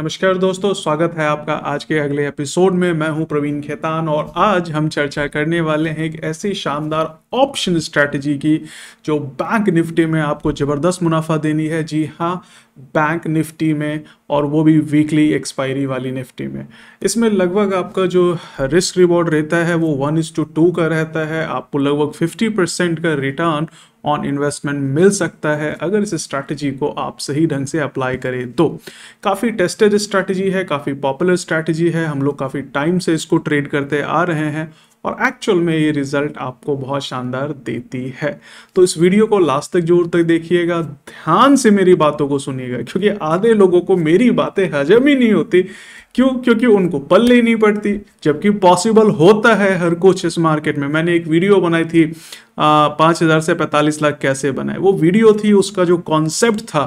नमस्कार दोस्तों स्वागत है आपका आज के अगले एपिसोड में मैं हूं प्रवीण खेतान और आज हम चर्चा करने वाले हैं एक ऐसी शानदार ऑप्शन स्ट्रैटेजी की जो बैंक निफ्टी में आपको ज़बरदस्त मुनाफा देनी है जी हाँ बैंक निफ्टी में और वो भी वीकली एक्सपायरी वाली निफ्टी में इसमें लगभग आपका जो रिस्क रिवॉर्ड रहता है वो वन इज टू टू का रहता है आपको लगभग फिफ्टी परसेंट का रिटर्न ऑन इन्वेस्टमेंट मिल सकता है अगर इस स्ट्रैटेजी को आप सही ढंग से अप्लाई करें तो काफ़ी टेस्टेड स्ट्रैटेजी है काफ़ी पॉपुलर स्ट्रैटेजी है हम लोग काफ़ी टाइम से इसको ट्रेड करते आ रहे हैं और एक्चुअल में ये रिजल्ट आपको बहुत शानदार देती है तो इस वीडियो को लास्ट तक जोर तक देखिएगा ध्यान से मेरी बातों को सुनिएगा क्योंकि आधे लोगों को मेरी बातें हजम ही नहीं होती क्यों क्योंकि उनको पल लेनी पड़ती जबकि पॉसिबल होता है हर कुछ इस मार्केट में मैंने एक वीडियो बनाई थी पाँच हज़ार से पैंतालीस लाख कैसे बनाए वो वीडियो थी उसका जो कॉन्सेप्ट था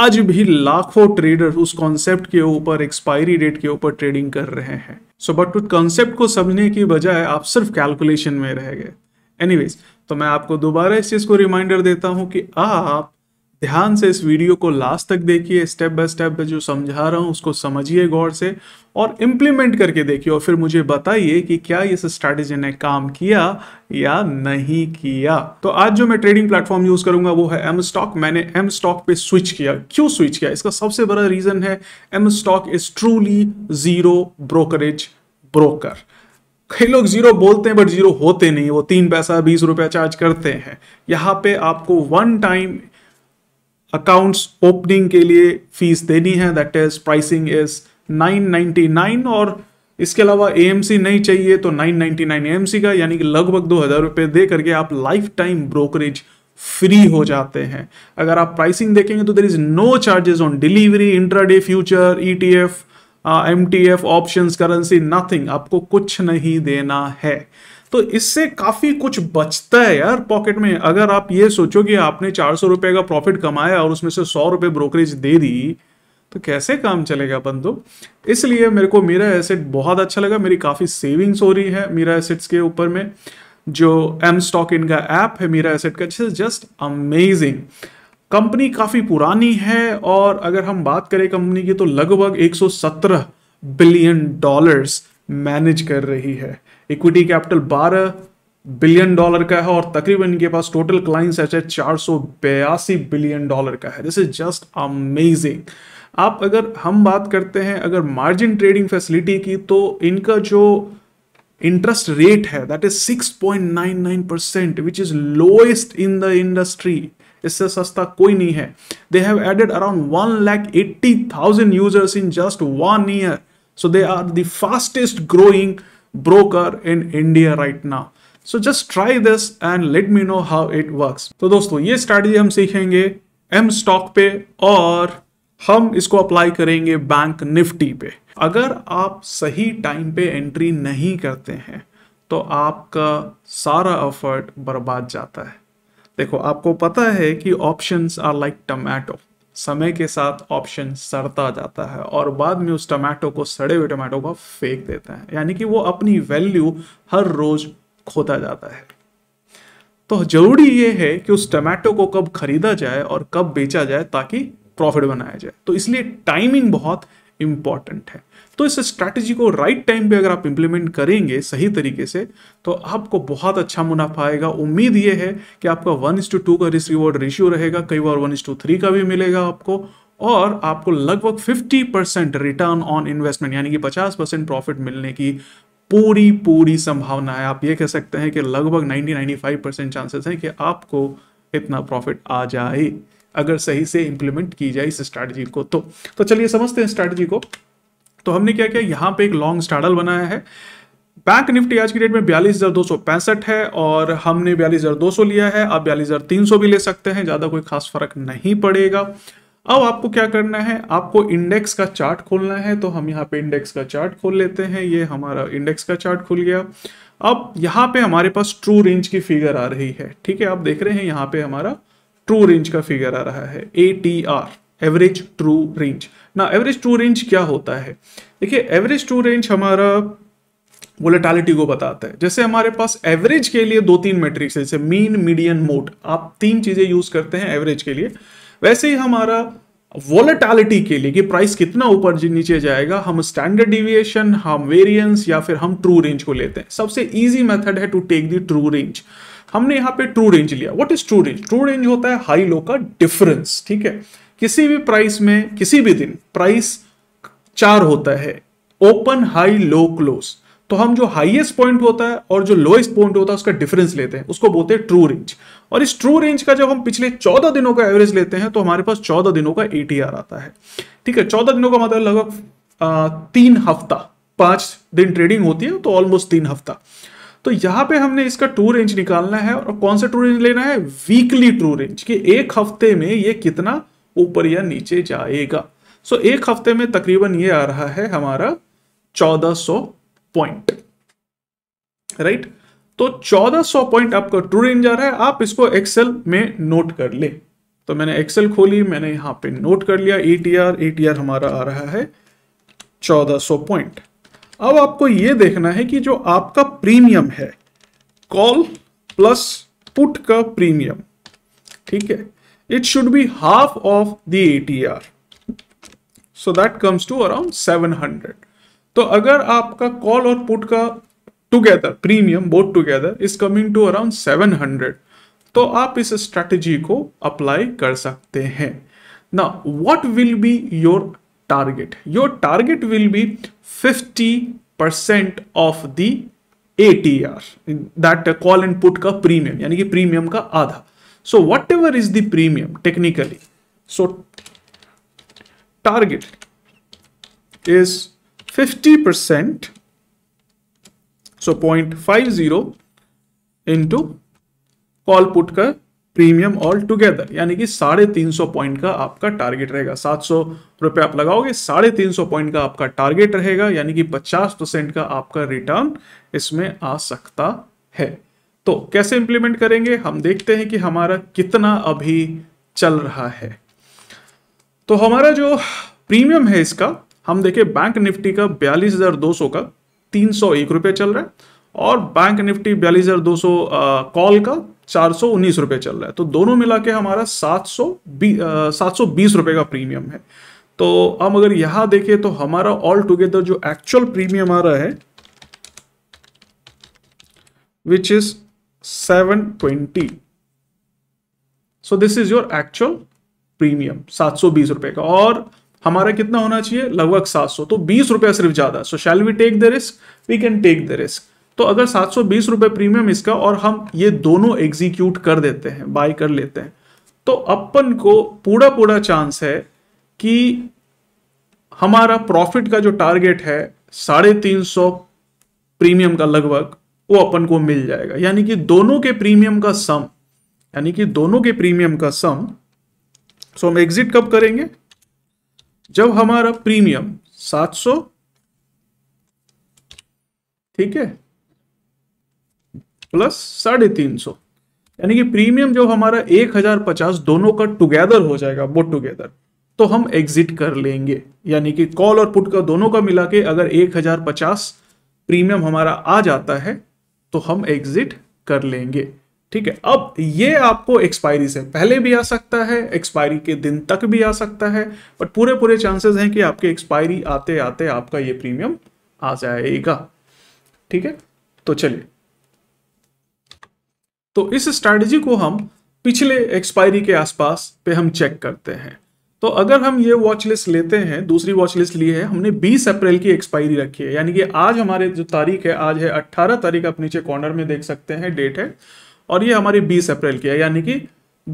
आज भी लाखों ट्रेडर उस कॉन्सेप्ट के ऊपर एक्सपायरी डेट के ऊपर ट्रेडिंग कर रहे हैं सो बट उस कॉन्सेप्ट को समझने की बजाय आप सिर्फ कैलकुलेशन में रह गए एनीवेज तो मैं आपको दोबारा इस चीज़ को रिमाइंडर देता हूँ कि आप ध्यान से इस वीडियो को लास्ट तक देखिए स्टेप बाय स्टेप जो समझा रहा हूँ उसको समझिए गौर से और इम्प्लीमेंट करके देखिए और फिर मुझे बताइए कि क्या इस स्ट्रैटेजी ने काम किया या नहीं किया तो आज जो मैं ट्रेडिंग प्लेटफॉर्म यूज करूंगा वो है एम स्टॉक मैंने एम स्टॉक पे स्विच किया क्यों स्विच किया इसका सबसे बड़ा रीजन है M stock is truly zero brokerage broker कई लोग जीरो बोलते हैं बट जीरो होते नहीं वो तीन पैसा बीस रुपया चार्ज करते हैं यहाँ पे आपको वन टाइम अकाउंट्स ओपनिंग के लिए फीस देनी है दैट इज प्राइसिंग इज 999 और इसके अलावा ए नहीं चाहिए तो 999 एएमसी का यानी कि लगभग दो हज़ार रुपये दे करके आप लाइफ टाइम ब्रोकरेज फ्री हो जाते हैं अगर आप प्राइसिंग देखेंगे तो there is no charges on delivery intraday future ETF MTF options currency nothing आपको कुछ नहीं देना है तो इससे काफ़ी कुछ बचता है यार पॉकेट में अगर आप ये सोचो कि आपने चार सौ रुपए का प्रॉफिट कमाया और उसमें से सौ रुपए ब्रोकरेज दे दी तो कैसे काम चलेगा तो इसलिए मेरे को मेरा एसेट बहुत अच्छा लगा मेरी काफ़ी सेविंग्स हो रही है मेरा एसेट्स के ऊपर में जो एम स्टॉक इनका ऐप है मेरा एसेट का जस्ट अमेजिंग कंपनी काफ़ी पुरानी है और अगर हम बात करें कंपनी की तो लगभग 117 बिलियन डॉलर्स मैनेज कर रही है इक्विटी कैपिटल 12 बिलियन डॉलर का है और तकरीबन इनके पास टोटल क्लाइंट्स ऐसे चार बिलियन डॉलर का है दिस इज जस्ट अमेजिंग आप अगर हम बात करते हैं अगर मार्जिन ट्रेडिंग फैसिलिटी की तो इनका जो इंटरेस्ट रेट है that is 6.99 percent which is lowest in the industry इससे सस्ता कोई नहीं है they have added around one lakh eighty thousand users in just one year So they are the fastest growing broker in India right now. So just try this and let me know how it works. तो दोस्तों ये strategy हम सीखेंगे M stock पे और हम इसको apply करेंगे बैंक निफ्टी पे अगर आप सही टाइम पे एंट्री नहीं करते हैं तो आपका सारा एफर्ट बर्बाद जाता है देखो आपको पता है कि ऑप्शंस आर लाइक टमाटो समय के साथ ऑप्शन सड़ता जाता है और बाद में उस टमाटो को सड़े हुए टमाटो को फेंक देते हैं यानी कि वो अपनी वैल्यू हर रोज खोता जाता है तो जरूरी ये है कि उस टमाटो को कब खरीदा जाए और कब बेचा जाए ताकि प्रॉफिट बनाया जाए तो इसलिए टाइमिंग बहुत इंपॉर्टेंट है तो इस स्ट्रैटेजी को राइट टाइम पे अगर आप इंप्लीमेंट करेंगे सही तरीके से तो आपको बहुत अच्छा मुनाफा आएगा उम्मीद ये है कि आपका वन इंस टू टू का रिस्क रिवॉर्ड रेशियो रहेगा कई बार वन इंस टू थ्री का भी मिलेगा आपको और आपको लगभग 50 परसेंट रिटर्न ऑन इन्वेस्टमेंट यानी कि 50 परसेंट प्रॉफिट मिलने की पूरी पूरी संभावना है आप ये कह सकते हैं कि लगभग 90-95 परसेंट चांसेस हैं कि आपको इतना प्रॉफिट आ जाए अगर सही से इंप्लीमेंट की जाए इस स्ट्रैटेजी को तो तो चलिए समझते हैं स्ट्रैटेजी को तो हमने क्या किया यहाँ पे एक लॉन्ग स्टार्डल बनाया है बैंक निफ्टी आज की डेट में बयालीस हज़ार दो सौ पैंसठ है और हमने बयालीस हज़ार दो सौ लिया है आप बयालीस हज़ार तीन सौ भी ले सकते हैं ज़्यादा कोई खास फर्क नहीं पड़ेगा अब आपको क्या करना है आपको इंडेक्स का चार्ट खोलना है तो हम यहाँ पे इंडेक्स का चार्ट खोल लेते हैं ये हमारा इंडेक्स का चार्ट खुल गया अब यहाँ पे हमारे पास ट्रू रेंज की फिगर आ रही है ठीक है आप देख रहे हैं यहाँ पे हमारा ट्रू रेंज का फिगर आ रहा है A T R average true range ना एवरेज ट्रू रेंज क्या होता है देखिए एवरेज ट्रू रेंज हमारा वोलेटालिटी को बताता है जैसे हमारे पास एवरेज के लिए दो तीन मेट्रिक है जैसे मीन मीडियन मोड आप तीन चीज़ें यूज़ करते हैं एवरेज के लिए वैसे ही हमारा वोलेटालिटी के लिए कि प्राइस कितना ऊपर नीचे जाएगा हम स्टैंडर्ड डिविएशन हम वेरिएंस या फिर हम ट्रू रेंज को लेते हैं सबसे इजी मेथड है to take the true range हमने यहाँ पे ट्रू रेंज लिया what is true range true range होता है हाई लो का डिफरेंस ठीक है किसी भी प्राइस में किसी भी दिन प्राइस चार होता है ओपन हाई लो क्लोज तो हम जो हाईएस्ट पॉइंट होता है और जो लोएस्ट पॉइंट होता है उसका डिफरेंस लेते हैं उसको बोलते हैं ट्रू रेंज और इस ट्रू रेंज का जब हम पिछले चौदह दिनों का एवरेज लेते हैं तो हमारे पास चौदह दिनों का एटीआर आता है ठीक है चौदह दिनों का मतलब लगभग तीन हफ्ता पांच दिन ट्रेडिंग होती है तो ऑलमोस्ट तीन हफ्ता तो यहां पे हमने इसका टू रेंज निकालना है और कौन सा टू रेंज लेना है वीकली टू रेंज कि एक हफ्ते में ये कितना ऊपर या नीचे जाएगा सो एक हफ्ते में तकरीबन ये आ रहा है हमारा 1400 पॉइंट राइट तो 1400 पॉइंट आपका ट्रू रेंज आ रहा है आप इसको एक्सेल में नोट कर ले तो मैंने एक्सेल खोली मैंने यहां पे नोट कर लिया एटीआर एटीआर हमारा आ रहा है 1400 पॉइंट अब आपको यह देखना है कि जो आपका प्रीमियम है कॉल प्लस पुट का प्रीमियम ठीक है it should be half of the ATR. So that comes to around 700. तो अगर आपका कॉल और पुट का together premium both together is coming to around 700 तो आप इस स्ट्रेटजी को अप्लाई कर सकते हैं ना what will be your target. Your target will be 50% of the ATR, that call and put का premium, यानी कि premium का आधा So whatever is the premium technically, so target is 50%, so 0.50 into call put का premium all together यानी कि साढ़े तीन सौ पॉइंट का आपका टारगेट रहेगा सात सौ रुपये आप लगाओगे साढ़े तीन सौ पॉइंट का आपका टारगेट रहेगा यानी कि पचास परसेंट का आपका रिटर्न इसमें आ सकता है तो कैसे इंप्लीमेंट करेंगे हम देखते हैं कि हमारा कितना अभी चल रहा है तो हमारा जो प्रीमियम है इसका हम देखें बैंक निफ्टी का बयालीस हजार दो सौ का तीन सौ एक चल रहा है और बैंक निफ्टी बयालीस हजार दो कॉल का चार सौ उन्नीस रुपये चल रहा है तो दोनों मिला के हमारा सात सौ सात सौ बीस रुपए का प्रीमियम है तो हम अगर यहां देखें तो हमारा ऑल टुगेदर जो एक्चुअल प्रीमियम आ रहा है which is 720 so this is your actual premium सात सौ बीस रुपए का और हमारा कितना होना चाहिए लगभग सात सौ तो बीस रुपया सिर्फ ज्यादा so shall we take the risk we can take the risk तो अगर सात सौ बीस रुपए प्रीमियम इसका और हम ये दोनों एग्जीक्यूट कर देते हैं बाय कर लेते हैं तो अपन को पूरा पूरा चांस है कि हमारा प्रॉफिट का जो टारगेट है साढ़े तीन सौ प्रीमियम का लगभग वो अपन को मिल जाएगा यानी कि दोनों के प्रीमियम का सम यानी कि दोनों के प्रीमियम का सम सो हम एग्जिट कब करेंगे जब हमारा प्रीमियम 700 ठीक है प्लस साढ़े तीन सौ यानी कि प्रीमियम जो हमारा एक हजार पचास दोनों का टुगेदर हो जाएगा वो टुगेदर तो हम एग्जिट कर लेंगे यानी कि कॉल और पुट का दोनों का मिला के अगर एक हजार पचास प्रीमियम हमारा आ जाता है तो हम एग्जिट कर लेंगे ठीक है अब ये आपको एक्सपायरी से पहले भी आ सकता है एक्सपायरी के दिन तक भी आ सकता है बट पूरे पूरे चांसेस हैं कि आपके एक्सपायरी आते आते आपका ये प्रीमियम आ जाएगा ठीक है तो चलिए तो इस स्ट्रैटेजी को हम पिछले एक्सपायरी के आसपास पे हम चेक करते हैं तो अगर हम ये वॉच लिस्ट लेते हैं दूसरी वॉच लिस्ट ली है हमने 20 अप्रैल की एक्सपायरी रखी है यानी कि आज हमारे जो तारीख है आज है 18 तारीख आप नीचे कॉर्नर में देख सकते हैं डेट है और ये हमारी 20 अप्रैल की है यानी कि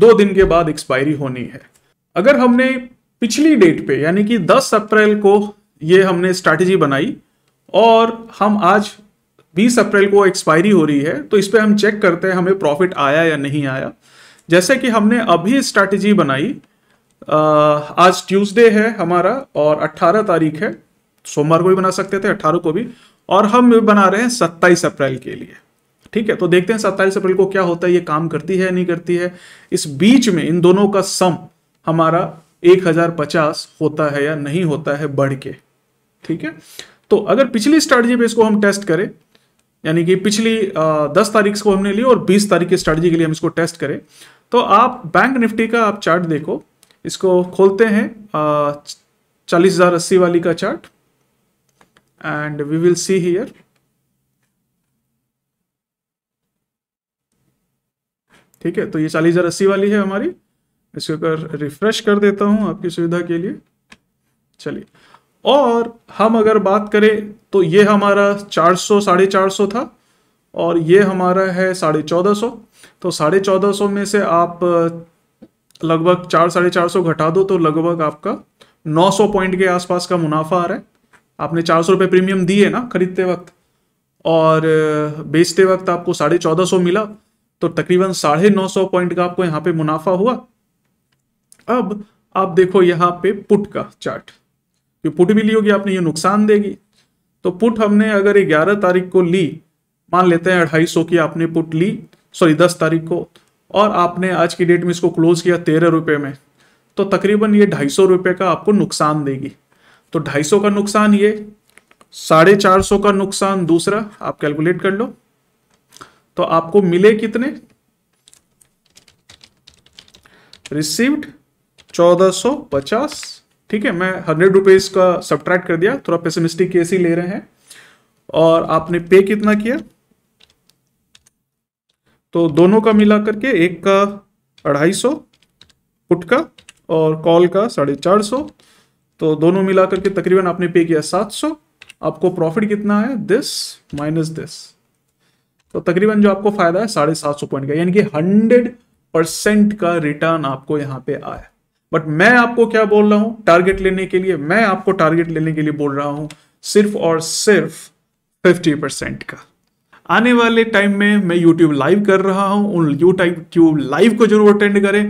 दो दिन के बाद एक्सपायरी होनी है अगर हमने पिछली डेट पे यानी कि 10 अप्रैल को ये हमने स्ट्रैटेजी बनाई और हम आज बीस अप्रैल को एक्सपायरी हो रही है तो इस पर हम चेक करते हैं हमें प्रॉफिट आया या नहीं आया जैसे कि हमने अभी स्ट्रैटेजी बनाई आज ट्यूसडे है हमारा और 18 तारीख है सोमवार को भी बना सकते थे 18 को भी और हम बना रहे हैं 27 अप्रैल के लिए ठीक है तो देखते हैं 27 अप्रैल को क्या होता है ये काम करती है नहीं करती है इस बीच में इन दोनों का सम हमारा 1050 होता है या नहीं होता है बढ़ के ठीक है तो अगर पिछली स्ट्रेटजी पे इसको हम टेस्ट करें यानी कि पिछली दस तारीख को हमने ली और बीस तारीख की स्ट्रेटजी के लिए हम इसको टेस्ट करें तो आप बैंक निफ्टी का आप चार्ट देखो इसको खोलते हैं चालीस हजार अस्सी वाली का chart and we will see here ठीक है तो ये चालीस हजार अस्सी वाली है हमारी इसके ऊपर रिफ्रेश कर देता हूं आपकी सुविधा के लिए चलिए और हम अगर बात करें तो ये हमारा चार सौ साढ़े चार सौ था और ये हमारा है साढ़े चौदह सौ तो साढ़े चौदह सौ में से आप लगभग चार साढ़े चार सौ घटा दो तो लगभग आपका नौ सौ पॉइंट के आसपास का मुनाफा आ रहा है आपने चार सौ रुपये प्रीमियम दिए ना खरीदते वक्त और बेचते वक्त आपको साढ़े चौदह सौ मिला तो तकरीबन साढ़े नौ सौ पॉइंट का आपको यहाँ पे मुनाफा हुआ अब आप देखो यहाँ पे पुट का चार्ट ये पुट भी ली होगी आपने ये नुकसान देगी तो पुट हमने अगर ग्यारह तारीख को ली मान लेते हैं अढ़ाई सौ की आपने पुट ली सॉरी दस तारीख को और आपने आज की डेट में इसको क्लोज़ किया तेरह रुपये में तो तकरीबन ये ढाई सौ रुपये का आपको नुकसान देगी तो ढाई सौ का नुकसान ये साढ़े चार सौ का नुकसान दूसरा आप कैलकुलेट कर लो तो आपको मिले कितने रिसीव्ड चौदह सौ पचास ठीक है मैं हंड्रेड रुपीज का सब्ट्रैक्ट कर दिया थोड़ा पेसिमिस्टिक केस ही ले रहे हैं और आपने पे कितना किया तो दोनों का मिला करके एक का अढ़ाई सौ पुट का और कॉल का साढ़े चार सौ तो दोनों मिला करके तकरीबन आपने पे किया सात सौ आपको प्रॉफिट कितना आया दिस माइनस दिस तो तकरीबन जो आपको फायदा है साढ़े सात सौ पॉइंट का यानी कि हंड्रेड परसेंट का रिटर्न आपको यहाँ पे आया बट मैं आपको क्या बोल रहा हूं टारगेट लेने के लिए मैं आपको टारगेट लेने के लिए बोल रहा हूँ सिर्फ और सिर्फ फिफ्टी परसेंट का आने वाले टाइम में मैं यूट्यूब लाइव कर रहा हूँ उन यू यूट्यूब लाइव को जरूर अटेंड करें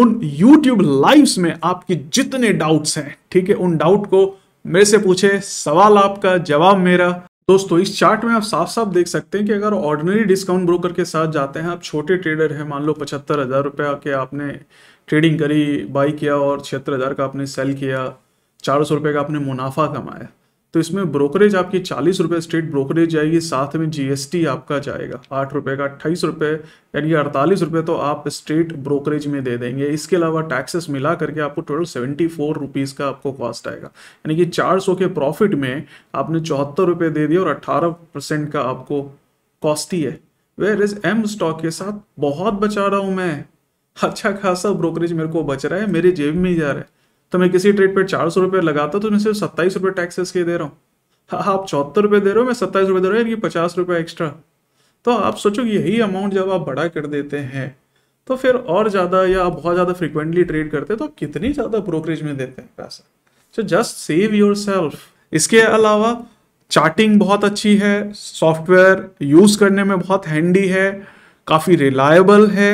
उन यूट्यूब लाइव में आपके जितने डाउट्स हैं ठीक है उन डाउट को मेरे से पूछे सवाल आपका जवाब मेरा दोस्तों इस चार्ट में आप साफ साफ देख सकते हैं कि अगर ऑर्डिनरी डिस्काउंट ब्रोकर के साथ जाते हैं आप छोटे ट्रेडर हैं मान लो पचहत्तर हज़ार रुपया के आपने ट्रेडिंग करी बाई किया और छिहत्तर हज़ार का आपने सेल किया चार सौ रुपये का आपने मुनाफा कमाया तो इसमें ब्रोकरेज आपकी चालीस रुपये स्टेट ब्रोकरेज जाएगी साथ में जीएसटी आपका जाएगा आठ रुपये का अट्ठाईस रुपये यानी अड़तालीस रुपये तो आप स्टेट ब्रोकरेज में दे देंगे इसके अलावा टैक्सेस मिला करके आपको टोटल सेवेंटी फोर रुपीज़ का आपको कॉस्ट आएगा यानी कि चार सौ के प्रॉफिट में आपने चौहत्तर रुपये दे दिए और अट्ठारह परसेंट का आपको कॉस्ट ही है वेर इज एम स्टॉक के साथ बहुत बचा रहा हूँ मैं अच्छा खासा ब्रोकरेज मेरे को बच रहा है मेरे जेब में ही जा रहा है तो मैं किसी ट्रेड पर चार सौ रुपये लगाता तो मैं सिर्फ सत्ताईस रुपये टैक्सेस के दे रहा हूँ हाँ, आप चौहत्तर रुपये दे रहे हो मैं सत्ताईस रुपये दे रहा हूँ यानी पचास रुपये एक्स्ट्रा तो आप सोचो कि यही अमाउंट जब आप बड़ा कर देते हैं तो फिर और ज़्यादा या आप बहुत ज़्यादा फ्रिक्वेंटली ट्रेड करते हैं तो कितनी ज़्यादा ब्रोकरेज में देते हैं पैसा so just save yourself इसके अलावा चार्टिंग बहुत अच्छी है सॉफ्टवेयर यूज़ करने में बहुत हैंडी है काफ़ी रिलायबल है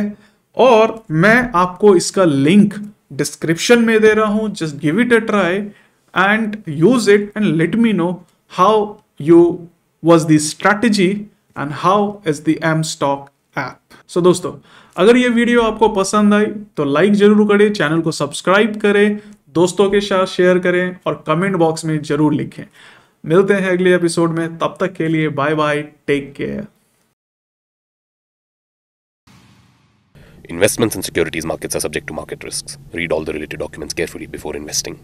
और मैं आपको इसका लिंक डिस्क्रिप्शन में दे रहा just give it a try and use it and let me know how you was the the and how is the M stock app so दोस्तों अगर ये वीडियो आपको पसंद आई तो लाइक जरूर करें चैनल को सब्सक्राइब करें दोस्तों के साथ शेयर करें और कमेंट बॉक्स में जरूर लिखें मिलते हैं अगले एपिसोड में तब तक के लिए bye bye take care Investments in securities markets are subject to market risks. Read all the related documents carefully before investing.